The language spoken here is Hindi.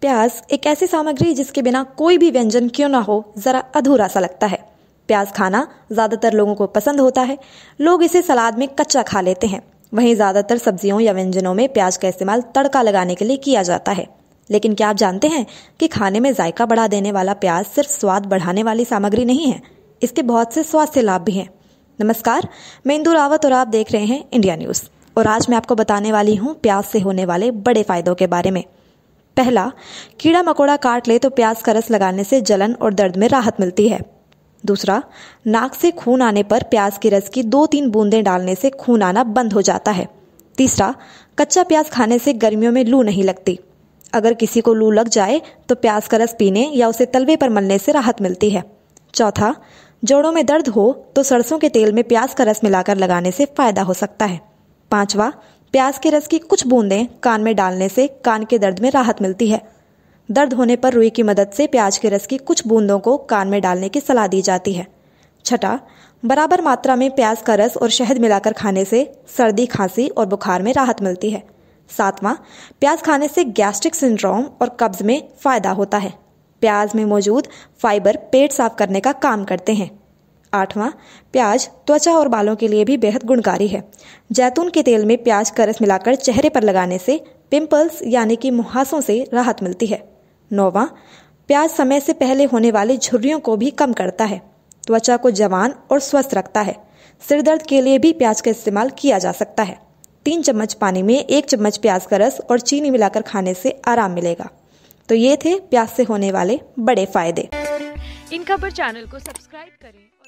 प्याज एक ऐसी सामग्री जिसके बिना कोई भी व्यंजन क्यों ना हो ज़रा अधूरा सा लगता है प्याज खाना ज़्यादातर लोगों को पसंद होता है लोग इसे सलाद में कच्चा खा लेते हैं वहीं ज़्यादातर सब्जियों या व्यंजनों में प्याज का इस्तेमाल तड़का लगाने के लिए किया जाता है लेकिन क्या आप जानते हैं कि खाने में जायका बढ़ा देने वाला प्याज सिर्फ स्वाद बढ़ाने वाली सामग्री नहीं है इसके बहुत से स्वास्थ्य लाभ भी हैं नमस्कार मैं इंदू रावत और आप देख रहे हैं इंडिया न्यूज़ और आज मैं आपको बताने वाली हूँ प्याज से होने वाले बड़े फायदों के बारे में पहला कीड़ा मकोड़ा काट ले तो प्याज का रस लगाने से जलन और दर्द में राहत मिलती है दूसरा नाक से खून आने पर प्याज के रस की दो तीन बूंदें डालने से खून आना बंद हो जाता है तीसरा कच्चा प्याज खाने से गर्मियों में लू नहीं लगती अगर किसी को लू लग जाए तो प्याज का रस पीने या उसे तलवे पर मलने से राहत मिलती है चौथा जोड़ों में दर्द हो तो सरसों के तेल में प्याज का रस मिलाकर लगाने से फायदा हो सकता है पांचवा प्याज के रस की कुछ बूंदें कान में डालने से कान के दर्द में राहत मिलती है दर्द होने पर रुई की मदद से प्याज के रस की कुछ बूंदों को कान में डालने की सलाह दी जाती है छठा बराबर मात्रा में प्याज का रस और शहद मिलाकर खाने से सर्दी खांसी और बुखार में राहत मिलती है सातवां प्याज खाने से गैस्ट्रिक सिंड्रोम और कब्ज में फायदा होता है प्याज में मौजूद फाइबर पेट साफ करने का काम करते हैं आठवां प्याज त्वचा और बालों के लिए भी बेहद गुणकारी है जैतून के तेल में प्याज का रस मिलाकर चेहरे पर लगाने से पिंपल्स यानी कि मुहासों से राहत मिलती है नौवां प्याज समय से पहले होने वाली झुर्रियों को भी कम करता है त्वचा को जवान और स्वस्थ रखता है सिर दर्द के लिए भी प्याज का इस्तेमाल किया जा सकता है तीन चम्मच पानी में एक चम्मच प्याज का रस और चीनी मिलाकर खाने से आराम मिलेगा तो ये थे प्याज से होने वाले बड़े फायदे इन खबर चैनल को सब्सक्राइब करें